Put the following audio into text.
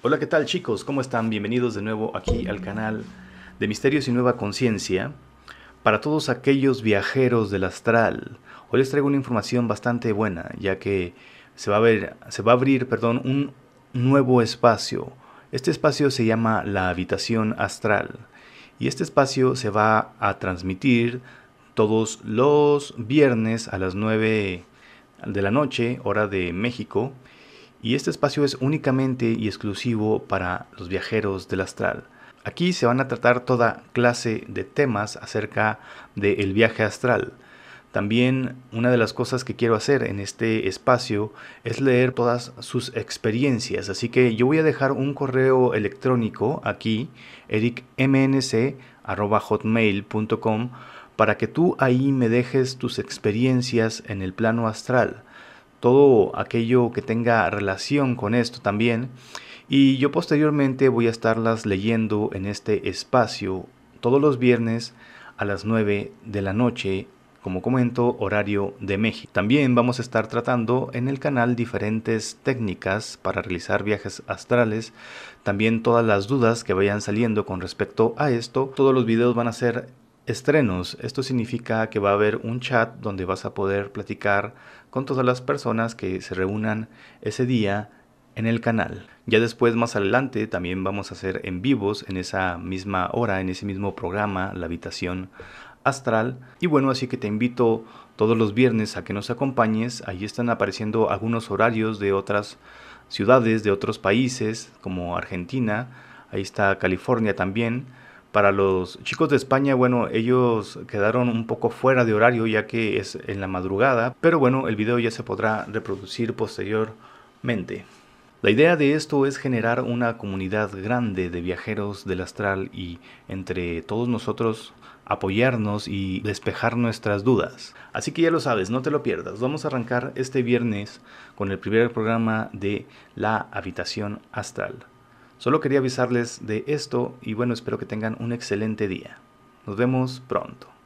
Hola, ¿qué tal chicos? ¿Cómo están? Bienvenidos de nuevo aquí al canal de Misterios y Nueva Conciencia. Para todos aquellos viajeros del astral, hoy les traigo una información bastante buena, ya que se va a, ver, se va a abrir perdón, un nuevo espacio. Este espacio se llama la habitación astral y este espacio se va a transmitir todos los viernes a las 9 de la noche, hora de México, y este espacio es únicamente y exclusivo para los viajeros del astral. Aquí se van a tratar toda clase de temas acerca del viaje astral. También una de las cosas que quiero hacer en este espacio es leer todas sus experiencias, así que yo voy a dejar un correo electrónico aquí, ericmnc.hotmail.com, para que tú ahí me dejes tus experiencias en el plano astral todo aquello que tenga relación con esto también. Y yo posteriormente voy a estarlas leyendo en este espacio todos los viernes a las 9 de la noche, como comento, horario de México. También vamos a estar tratando en el canal diferentes técnicas para realizar viajes astrales, también todas las dudas que vayan saliendo con respecto a esto. Todos los videos van a ser estrenos. Esto significa que va a haber un chat donde vas a poder platicar con todas las personas que se reúnan ese día en el canal. Ya después, más adelante, también vamos a hacer en vivos en esa misma hora, en ese mismo programa, La Habitación Astral. Y bueno, así que te invito todos los viernes a que nos acompañes. Allí están apareciendo algunos horarios de otras ciudades, de otros países, como Argentina. Ahí está California también. Para los chicos de España, bueno, ellos quedaron un poco fuera de horario ya que es en la madrugada, pero bueno, el video ya se podrá reproducir posteriormente. La idea de esto es generar una comunidad grande de viajeros del astral y entre todos nosotros apoyarnos y despejar nuestras dudas. Así que ya lo sabes, no te lo pierdas. Vamos a arrancar este viernes con el primer programa de La Habitación Astral. Solo quería avisarles de esto y bueno, espero que tengan un excelente día. Nos vemos pronto.